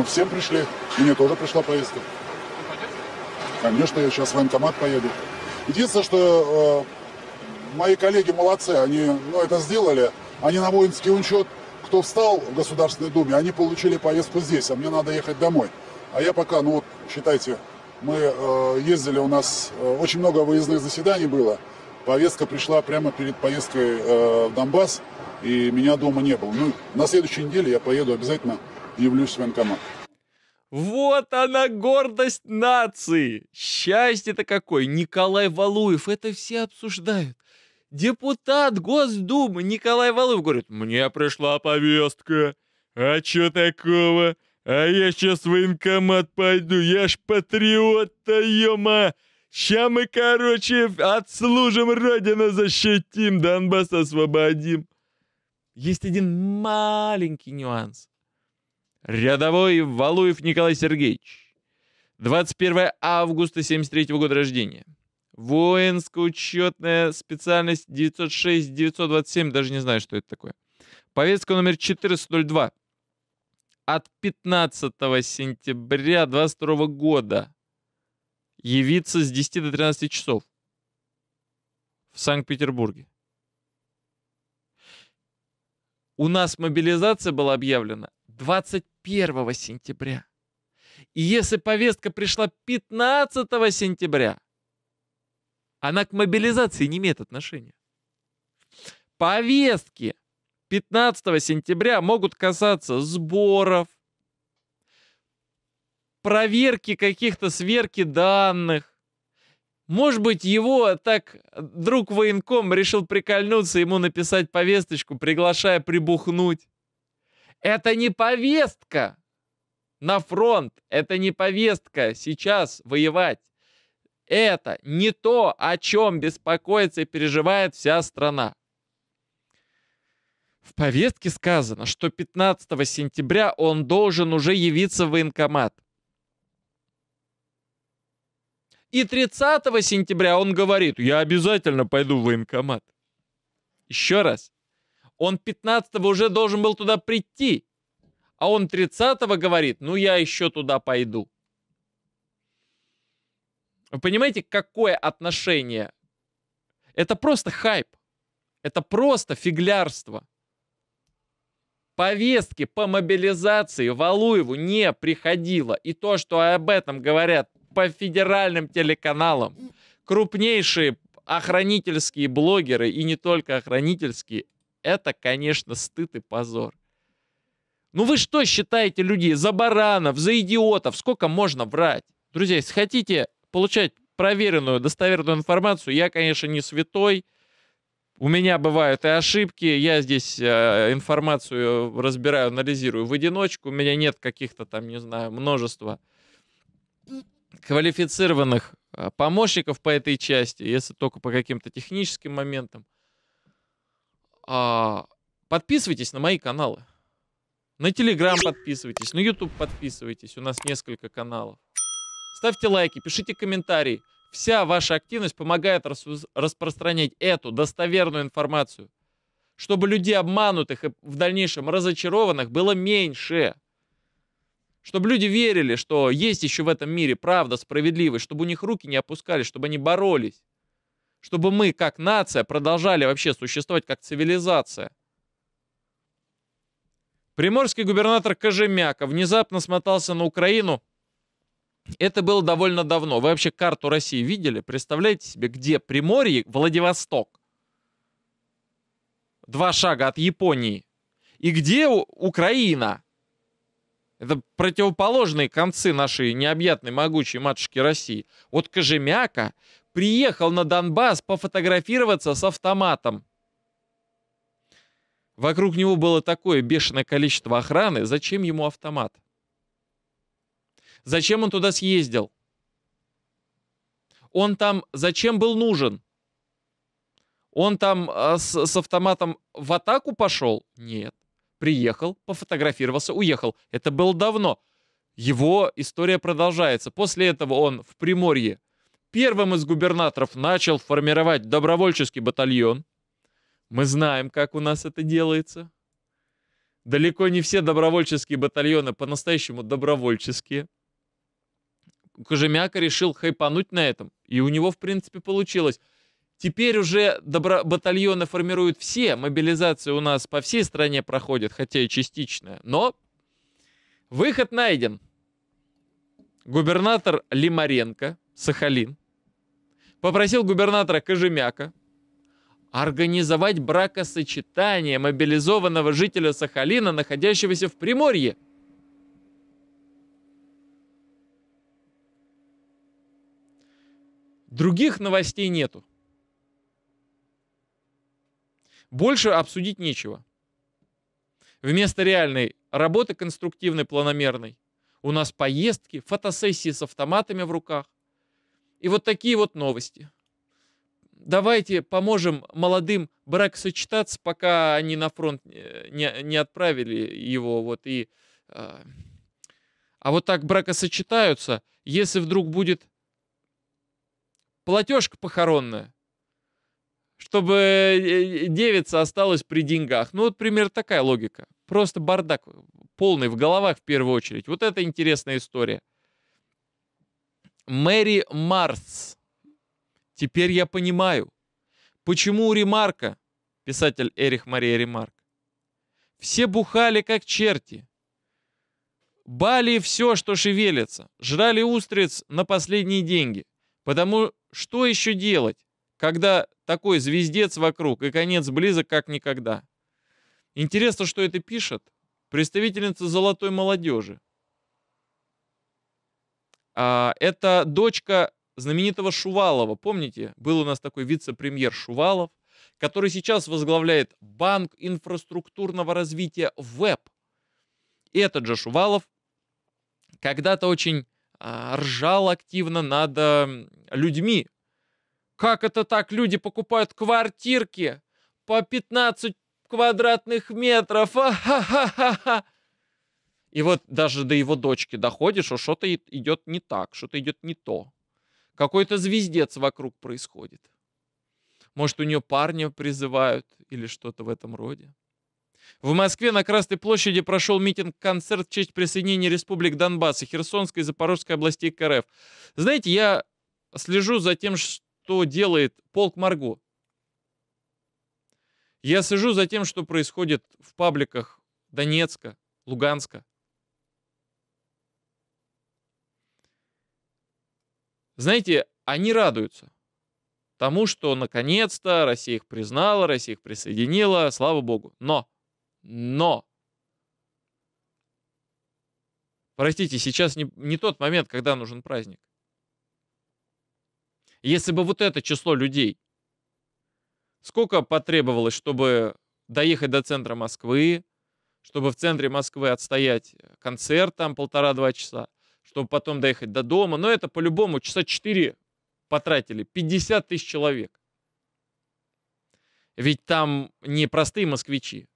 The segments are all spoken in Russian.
Ну, всем пришли. Мне тоже пришла поездка. Конечно, я сейчас в военкомат поеду. Единственное, что э, мои коллеги молодцы, они ну, это сделали. Они на воинский учет, кто встал в Государственной Думе, они получили поездку здесь, а мне надо ехать домой. А я пока, ну вот, считайте, мы э, ездили, у нас э, очень много выездных заседаний было. Повестка пришла прямо перед поездкой э, в Донбасс, и меня дома не было. Ну, на следующей неделе я поеду обязательно явлюсь в военкомат. Вот она гордость нации! Счастье-то какое! Николай Валуев, это все обсуждают. Депутат Госдумы Николай Валуев говорит, мне пришла повестка. А чё такого? А я сейчас в военкомат пойду, я ж патриот-то, ё Ща мы, короче, отслужим Родину, защитим, Донбасс освободим. Есть один маленький нюанс. Рядовой Валуев Николай Сергеевич. 21 августа 73 года рождения. Воинская учетная специальность 906-927, даже не знаю, что это такое. Повестка номер 1402 от 15 сентября 22 года явиться с 10 до 13 часов в Санкт-Петербурге. У нас мобилизация была объявлена 21 сентября. И если повестка пришла 15 сентября, она к мобилизации не имеет отношения. Повестки 15 сентября могут касаться сборов, проверки каких-то сверки данных. Может быть, его так друг военком решил прикольнуться, ему написать повесточку, приглашая прибухнуть. Это не повестка на фронт. Это не повестка сейчас воевать. Это не то, о чем беспокоится и переживает вся страна. В повестке сказано, что 15 сентября он должен уже явиться в военкомат. И 30 сентября он говорит, я обязательно пойду в военкомат. Еще раз, он 15-го уже должен был туда прийти. А он 30-го говорит, ну я еще туда пойду. Вы понимаете, какое отношение? Это просто хайп. Это просто фиглярство. Повестки по мобилизации Валуеву не приходило. И то, что об этом говорят по федеральным телеканалам, крупнейшие охранительские блогеры, и не только охранительские, это, конечно, стыд и позор. Ну вы что считаете люди за баранов, за идиотов? Сколько можно врать? Друзья, если хотите получать проверенную, достоверную информацию, я, конечно, не святой. У меня бывают и ошибки. Я здесь э, информацию разбираю, анализирую в одиночку. У меня нет каких-то там, не знаю, множества квалифицированных э, помощников по этой части, если только по каким-то техническим моментам. А, подписывайтесь на мои каналы. На Телеграм подписывайтесь, на YouTube подписывайтесь. У нас несколько каналов. Ставьте лайки, пишите комментарии. Вся ваша активность помогает рас- распространять эту достоверную информацию, чтобы людей обманутых и в дальнейшем разочарованных было меньше. Чтобы люди верили, что есть еще в этом мире правда, справедливость, чтобы у них руки не опускались, чтобы они боролись чтобы мы как нация продолжали вообще существовать как цивилизация. Приморский губернатор Кожемяка внезапно смотался на Украину. Это было довольно давно. Вы вообще карту России видели? Представляете себе, где Приморье, Владивосток? Два шага от Японии. И где Украина? Это противоположные концы нашей необъятной могучей матушки России. Вот Кожемяка приехал на Донбасс пофотографироваться с автоматом. Вокруг него было такое бешеное количество охраны, зачем ему автомат? Зачем он туда съездил? Он там зачем был нужен? Он там а, с, с автоматом в атаку пошел? Нет. Приехал, пофотографировался, уехал. Это было давно. Его история продолжается. После этого он в Приморье первым из губернаторов начал формировать добровольческий батальон. Мы знаем, как у нас это делается. Далеко не все добровольческие батальоны по-настоящему добровольческие. Кожемяка решил хайпануть на этом, и у него, в принципе, получилось. Теперь уже добро... батальоны формируют все, мобилизация у нас по всей стране проходит, хотя и частичная, но выход найден. Губернатор Лимаренко, Сахалин, попросил губернатора Кожемяка организовать бракосочетание мобилизованного жителя Сахалина, находящегося в Приморье. Других новостей нету. Больше обсудить нечего. Вместо реальной работы конструктивной, планомерной, у нас поездки, фотосессии с автоматами в руках, и вот такие вот новости. Давайте поможем молодым брак сочетаться, пока они на фронт э, не, не отправили его. Вот, и, а, а вот так бракосочетаются, если вдруг будет платежка похоронная, чтобы э, э, девица осталась при деньгах. Ну, вот пример такая логика. Просто бардак полный в головах в первую очередь. Вот это интересная история. Мэри Марс. Теперь я понимаю, почему у Ремарка, писатель Эрих Мария Ремарк, все бухали как черти. Бали все, что шевелится, жрали устриц на последние деньги. Потому что еще делать, когда такой звездец вокруг и конец близок как никогда? Интересно, что это пишет представительница золотой молодежи. А, это дочка знаменитого Шувалова. Помните, был у нас такой вице-премьер Шувалов, который сейчас возглавляет Банк инфраструктурного развития ВЭП. Этот же Шувалов когда-то очень а, ржал активно над эм, людьми. Как это так? Люди покупают квартирки по 15 квадратных метров. А-ха-ха-ха. И вот даже до его дочки доходишь, что что-то идет не так, что-то идет не то. Какой-то звездец вокруг происходит. Может, у нее парня призывают или что-то в этом роде. В Москве на Красной площади прошел митинг-концерт в честь присоединения республик Донбасса, Херсонской и Запорожской областей КРФ. Знаете, я слежу за тем, что делает полк Марго. Я слежу за тем, что происходит в пабликах Донецка, Луганска. знаете, они радуются тому, что наконец-то Россия их признала, Россия их присоединила, слава богу. Но, но, простите, сейчас не, не тот момент, когда нужен праздник. Если бы вот это число людей, сколько потребовалось, чтобы доехать до центра Москвы, чтобы в центре Москвы отстоять концерт там полтора-два часа, чтобы потом доехать до дома. Но это по-любому часа 4 потратили. 50 тысяч человек. Ведь там не простые москвичи.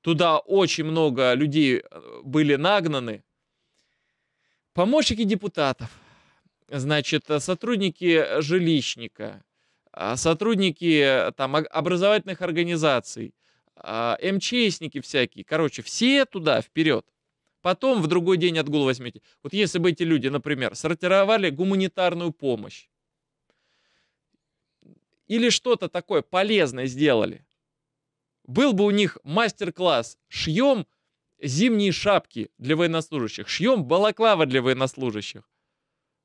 Туда очень много людей э, были нагнаны. Помощники депутатов, значит, э, сотрудники жилищника, э, сотрудники там, образовательных организаций, МЧСники всякие. Короче, все туда вперед. Потом в другой день отгул возьмите. Вот если бы эти люди, например, сортировали гуманитарную помощь или что-то такое полезное сделали, был бы у них мастер-класс «Шьем зимние шапки для военнослужащих», «Шьем балаклава для военнослужащих».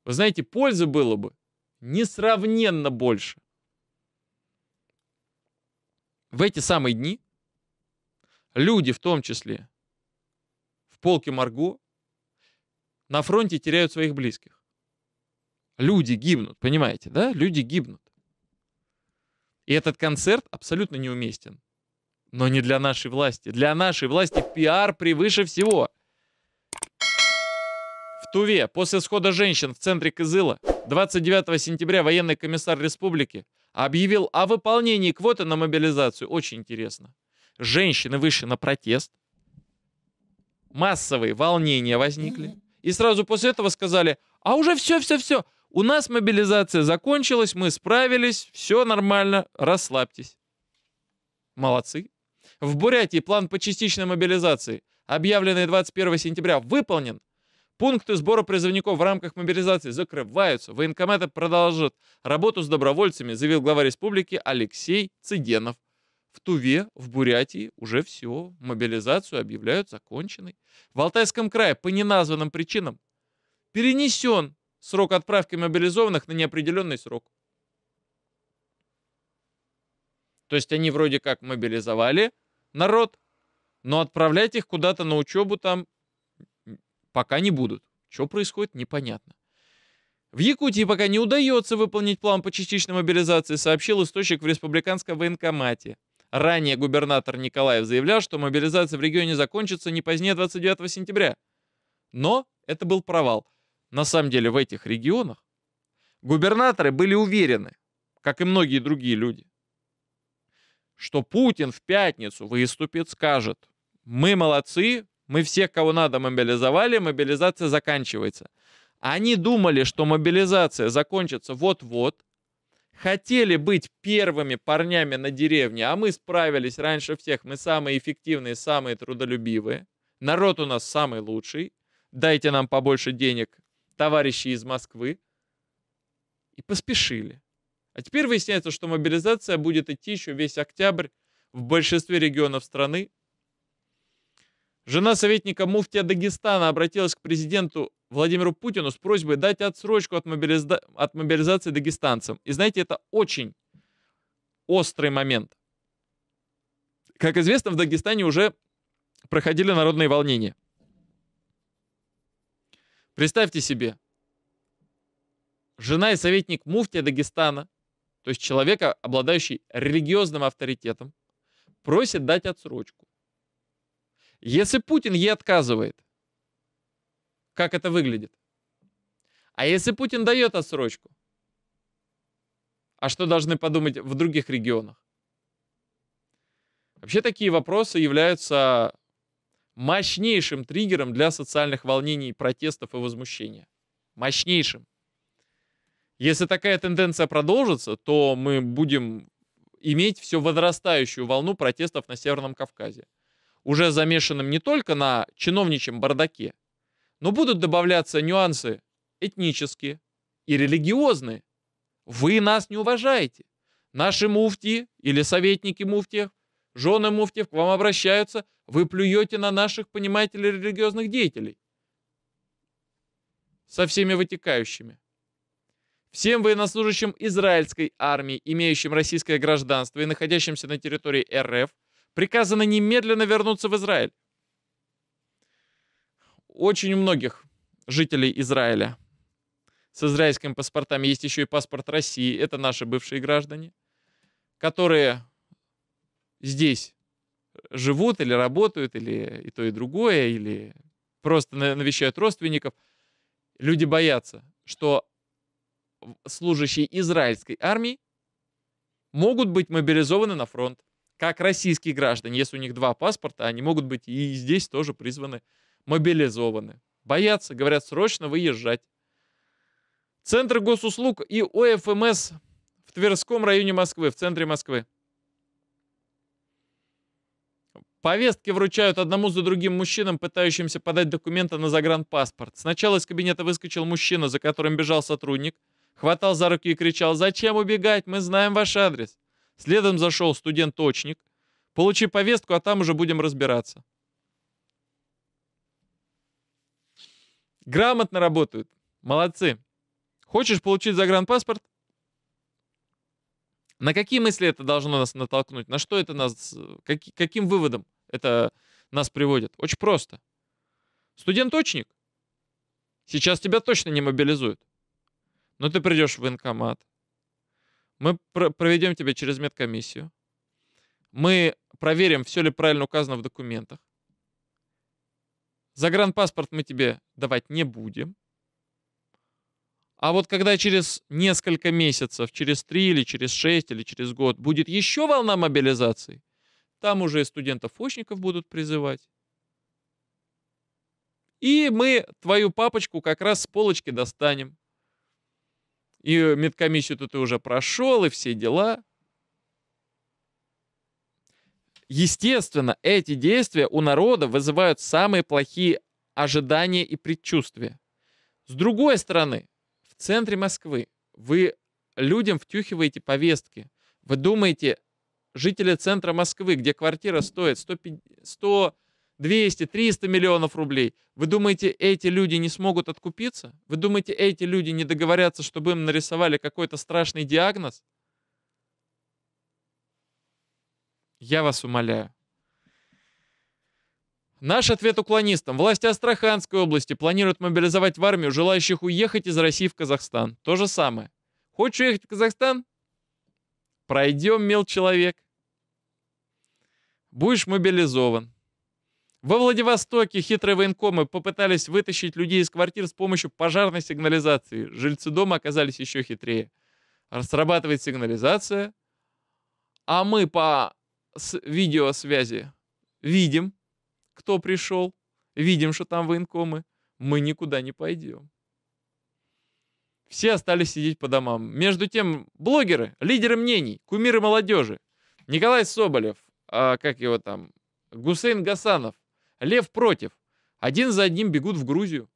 Вы знаете, пользы было бы несравненно больше. В эти самые дни люди, в том числе в полке Марго на фронте теряют своих близких. Люди гибнут, понимаете, да? Люди гибнут. И этот концерт абсолютно неуместен. Но не для нашей власти. Для нашей власти пиар превыше всего. В Туве после схода женщин в центре Кызыла 29 сентября военный комиссар республики объявил о выполнении квоты на мобилизацию. Очень интересно. Женщины вышли на протест массовые волнения возникли. И сразу после этого сказали, а уже все-все-все, у нас мобилизация закончилась, мы справились, все нормально, расслабьтесь. Молодцы. В Бурятии план по частичной мобилизации, объявленный 21 сентября, выполнен. Пункты сбора призывников в рамках мобилизации закрываются. Военкоматы продолжат работу с добровольцами, заявил глава республики Алексей Цыгенов. В Туве, в Бурятии уже все, мобилизацию объявляют законченной. В Алтайском крае по неназванным причинам перенесен срок отправки мобилизованных на неопределенный срок. То есть они вроде как мобилизовали народ, но отправлять их куда-то на учебу там пока не будут. Что происходит, непонятно. В Якутии пока не удается выполнить план по частичной мобилизации, сообщил источник в республиканском военкомате. Ранее губернатор Николаев заявлял, что мобилизация в регионе закончится не позднее 29 сентября. Но это был провал. На самом деле в этих регионах губернаторы были уверены, как и многие другие люди, что Путин в пятницу выступит, скажет, мы молодцы, мы всех, кого надо, мобилизовали, мобилизация заканчивается. Они думали, что мобилизация закончится вот-вот, хотели быть первыми парнями на деревне, а мы справились раньше всех. Мы самые эффективные, самые трудолюбивые. Народ у нас самый лучший. Дайте нам побольше денег, товарищи из Москвы. И поспешили. А теперь выясняется, что мобилизация будет идти еще весь октябрь в большинстве регионов страны. Жена советника муфтия Дагестана обратилась к президенту Владимиру Путину с просьбой дать отсрочку от, мобилиза... от мобилизации дагестанцам. И знаете, это очень острый момент. Как известно, в Дагестане уже проходили народные волнения. Представьте себе, жена и советник муфтия Дагестана, то есть человека, обладающий религиозным авторитетом, просит дать отсрочку. Если Путин ей отказывает – как это выглядит. А если Путин дает отсрочку? А что должны подумать в других регионах? Вообще такие вопросы являются мощнейшим триггером для социальных волнений, протестов и возмущения. Мощнейшим. Если такая тенденция продолжится, то мы будем иметь все возрастающую волну протестов на Северном Кавказе. Уже замешанным не только на чиновничьем бардаке, но будут добавляться нюансы этнические и религиозные. Вы нас не уважаете. Наши муфти или советники муфтиев, жены муфтиев к вам обращаются, вы плюете на наших, понимателей религиозных деятелей. Со всеми вытекающими. Всем военнослужащим израильской армии, имеющим российское гражданство и находящимся на территории РФ, приказано немедленно вернуться в Израиль очень у многих жителей Израиля с израильскими паспортами есть еще и паспорт России. Это наши бывшие граждане, которые здесь живут или работают, или и то, и другое, или просто навещают родственников. Люди боятся, что служащие израильской армии могут быть мобилизованы на фронт, как российские граждане. Если у них два паспорта, они могут быть и здесь тоже призваны мобилизованы. Боятся, говорят, срочно выезжать. Центр госуслуг и ОФМС в Тверском районе Москвы, в центре Москвы. Повестки вручают одному за другим мужчинам, пытающимся подать документы на загранпаспорт. Сначала из кабинета выскочил мужчина, за которым бежал сотрудник, хватал за руки и кричал «Зачем убегать? Мы знаем ваш адрес». Следом зашел студент-точник. «Получи повестку, а там уже будем разбираться». Грамотно работают. Молодцы. Хочешь получить загранпаспорт? На какие мысли это должно нас натолкнуть? На что это нас... Как, каким выводом это нас приводит? Очень просто. Студент-очник. Сейчас тебя точно не мобилизуют. Но ты придешь в военкомат. Мы пр- проведем тебя через медкомиссию. Мы проверим, все ли правильно указано в документах. Загранпаспорт мы тебе давать не будем. А вот когда через несколько месяцев, через три или через шесть или через год будет еще волна мобилизации, там уже студентов-очников будут призывать. И мы твою папочку как раз с полочки достанем. И медкомиссию-то ты уже прошел, и все дела. Естественно, эти действия у народа вызывают самые плохие ожидания и предчувствия. С другой стороны, в центре Москвы вы людям втюхиваете повестки. Вы думаете, жители центра Москвы, где квартира стоит 100, 100 200, 300 миллионов рублей, вы думаете, эти люди не смогут откупиться? Вы думаете, эти люди не договорятся, чтобы им нарисовали какой-то страшный диагноз? Я вас умоляю. Наш ответ уклонистам. Власти Астраханской области планируют мобилизовать в армию желающих уехать из России в Казахстан. То же самое. Хочешь уехать в Казахстан? Пройдем, мил человек. Будешь мобилизован. Во Владивостоке хитрые военкомы попытались вытащить людей из квартир с помощью пожарной сигнализации. Жильцы дома оказались еще хитрее. Расрабатывает сигнализация, а мы по с видеосвязи видим, кто пришел, видим, что там военкомы, мы никуда не пойдем. Все остались сидеть по домам. Между тем, блогеры, лидеры мнений, кумиры молодежи, Николай Соболев, а, как его там, Гусейн Гасанов, Лев Против, один за одним бегут в Грузию.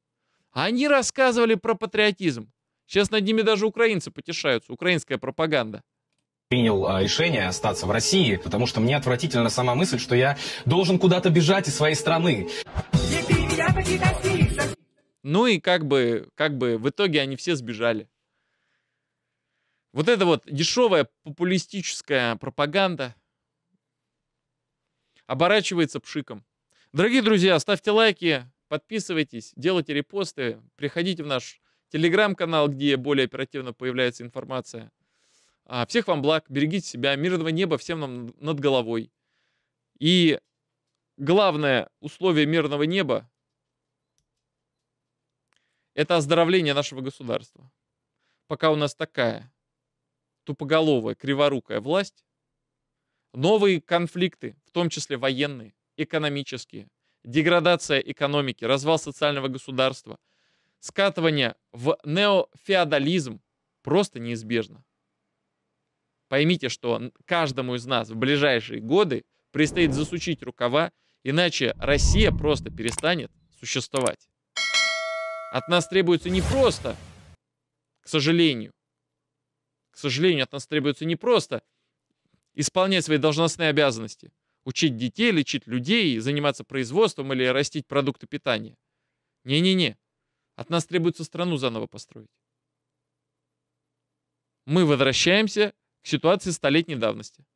Они рассказывали про патриотизм. Сейчас над ними даже украинцы потешаются, украинская пропаганда принял а, решение остаться в России, потому что мне отвратительна сама мысль, что я должен куда-то бежать из своей страны. Ну и как бы, как бы в итоге они все сбежали. Вот это вот дешевая популистическая пропаганда оборачивается пшиком. Дорогие друзья, ставьте лайки, подписывайтесь, делайте репосты, приходите в наш телеграм-канал, где более оперативно появляется информация. А, Всех вам благ, берегите себя, мирного неба всем нам над головой. И главное условие мирного неба – это оздоровление нашего государства. Пока у нас такая тупоголовая, криворукая власть, новые конфликты, в том числе военные, экономические, деградация экономики, развал социального государства, скатывание в неофеодализм просто неизбежно. Поймите, что каждому из нас в ближайшие годы предстоит засучить рукава, иначе Россия просто перестанет существовать. От нас требуется не просто, к сожалению, к сожалению, от нас требуется не просто исполнять свои должностные обязанности, учить детей, лечить людей, заниматься производством или растить продукты питания. Не-не-не, от нас требуется страну заново построить. Мы возвращаемся к ситуации столетней давности.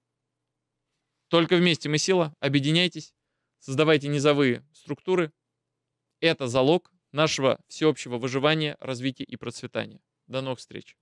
Только вместе мы сила, объединяйтесь, создавайте низовые структуры. Это залог нашего всеобщего выживания, развития и процветания. До новых встреч!